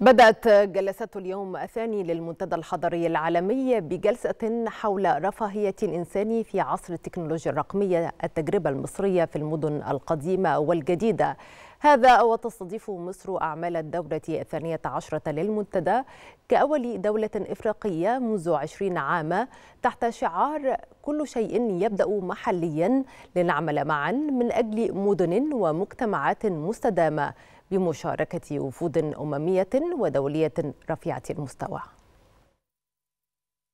بدأت جلسة اليوم الثاني للمنتدى الحضري العالمي بجلسة حول رفاهية الإنسان في عصر التكنولوجيا الرقمية التجربة المصرية في المدن القديمة والجديدة هذا وتستضيف مصر أعمال الدورة الثانية عشرة للمنتدى كأول دولة إفريقية منذ عشرين عاما تحت شعار كل شيء يبدأ محليا لنعمل معا من أجل مدن ومجتمعات مستدامة بمشاركة وفود أممية ودولية رفيعة المستوى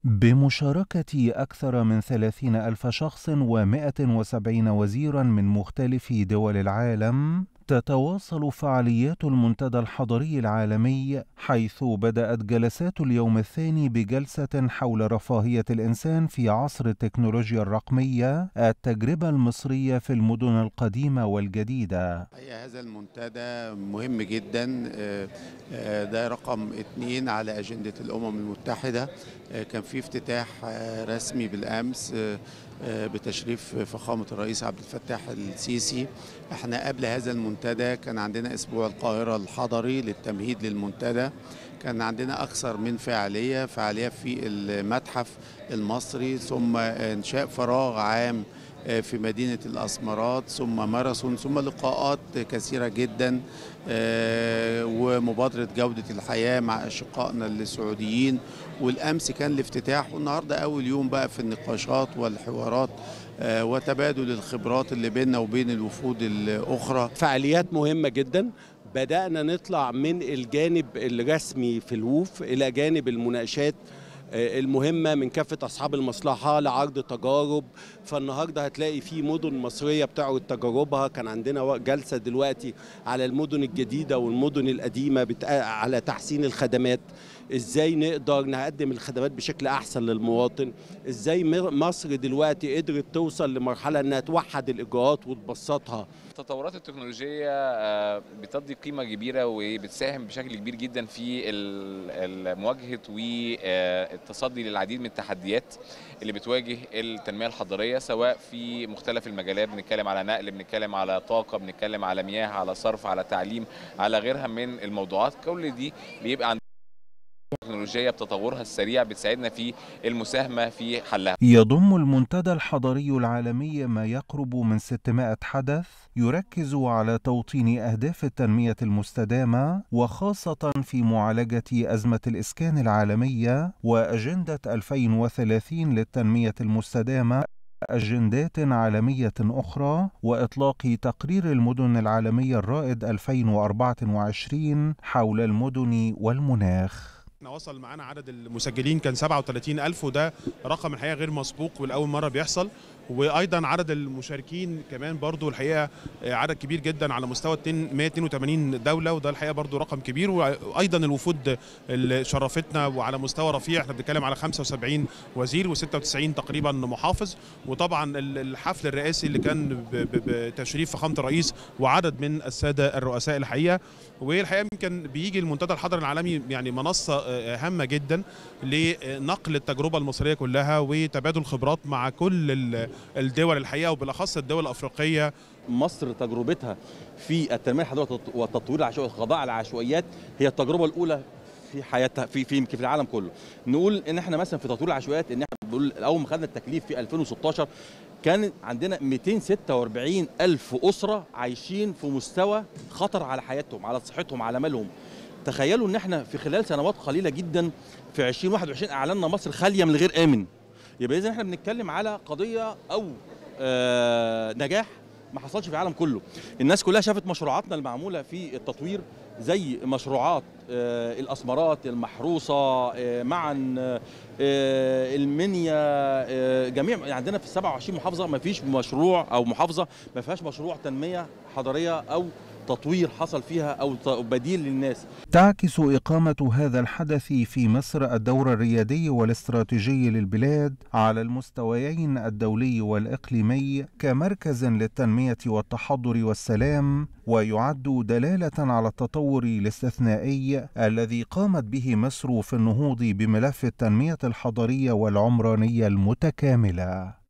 بمشاركة أكثر من 30 ألف شخص و170 وزيرا من مختلف دول العالم تتواصل فعاليات المنتدى الحضري العالمي حيث بدأت جلسات اليوم الثاني بجلسة حول رفاهية الإنسان في عصر التكنولوجيا الرقمية التجربة المصرية في المدن القديمة والجديدة هذا المنتدى مهم جدا آه، آه، ده رقم اثنين على أجندة الأمم المتحدة آه، كان في افتتاح رسمي بالأمس بتشريف فخامة الرئيس عبد الفتاح السيسي احنا قبل هذا المنتدى المنتدى كان عندنا اسبوع القاهرة الحضري للتمهيد للمنتدى كان عندنا أكثر من فعالية فعالية في المتحف المصري ثم إنشاء فراغ عام آه، في مدينة الأسمرات ثم ماراثون ثم لقاءات كثيرة جدا آه، ومبادرة جودة الحياة مع أشقائنا السعوديين والأمس كان الافتتاح والنهاردة أول يوم بقى في النقاشات والحوارات آه، وتبادل الخبرات اللي بيننا وبين الوفود الأخرى فعاليات مهمة جدا بدأنا نطلع من الجانب الرسمي في الوف إلى جانب المناقشات المهمه من كافه اصحاب المصلحه لعرض تجارب فالنهارده هتلاقي في مدن مصريه بتعرض تجاربها كان عندنا جلسه دلوقتي على المدن الجديده والمدن القديمه على تحسين الخدمات ازاي نقدر نقدم الخدمات بشكل احسن للمواطن ازاي مصر دلوقتي قدرت توصل لمرحله انها توحد الاجراءات وتبسطها التطورات التكنولوجيه آه، بتدي قيمه كبيره وبتساهم بشكل كبير جدا في مواجهه و آه، التصدي للعديد من التحديات اللي بتواجه التنميه الحضريه سواء في مختلف المجالات بنتكلم على نقل بنتكلم على طاقه بنتكلم على مياه على صرف على تعليم على غيرها من الموضوعات كل دي بيبقى التكنولوجية بتطورها السريع بتساعدنا في المساهمة في حلها يضم المنتدى الحضري العالمي ما يقرب من 600 حدث يركز على توطين أهداف التنمية المستدامة وخاصة في معالجة أزمة الإسكان العالمية وأجندة 2030 للتنمية المستدامة أجندات عالمية أخرى وإطلاق تقرير المدن العالمية الرائد 2024 حول المدن والمناخ احنا وصل معانا عدد المسجلين كان 37000 وده رقم الحقيقه غير مسبوق ولاول مره بيحصل وايضا عدد المشاركين كمان برضو الحقيقه عدد كبير جدا على مستوى 182 دوله وده الحقيقه برضو رقم كبير وايضا الوفود اللي شرفتنا وعلى مستوى رفيع احنا بنتكلم على 75 وزير و96 تقريبا محافظ وطبعا الحفل الرئاسي اللي كان بتشريف فخامه الرئيس وعدد من الساده الرؤساء الحقيقه والحقيقه يمكن بيجي المنتدى الحضري العالمي يعني منصه هامه جدا لنقل التجربه المصريه كلها وتبادل خبرات مع كل الدول الحقيقه وبالاخص الدول الافريقيه مصر تجربتها في التنميه الحضريه والتطوير العشوائي والقضاء على العشوائيات هي التجربه الاولى في حياتها في في يمكن في العالم كله نقول ان احنا مثلا في تطوير العشوائيات ان احنا بنقول اول ما خدنا التكليف في 2016 كان عندنا 246 ألف أسرة عايشين في مستوى خطر على حياتهم على صحتهم على مالهم تخيلوا ان احنا في خلال سنوات قليله جدا في 2021 اعلنا مصر خاليه من غير امن يبقى اذا احنا بنتكلم على قضيه او آه، نجاح ما حصلش في العالم كله الناس كلها شافت مشروعاتنا المعموله في التطوير زي مشروعات آه، الاسمرات المحروسه آه معا آه، المنيا جميع يعني عندنا في 27 محافظه ما فيش مشروع او محافظه ما فيهاش مشروع تنميه حضريه او تطوير حصل فيها أو بديل للناس تعكس إقامة هذا الحدث في مصر الدور الريادي والاستراتيجي للبلاد على المستويين الدولي والإقليمي كمركز للتنمية والتحضر والسلام ويعد دلالة على التطور الاستثنائي الذي قامت به مصر في النهوض بملف التنمية الحضرية والعمرانية المتكاملة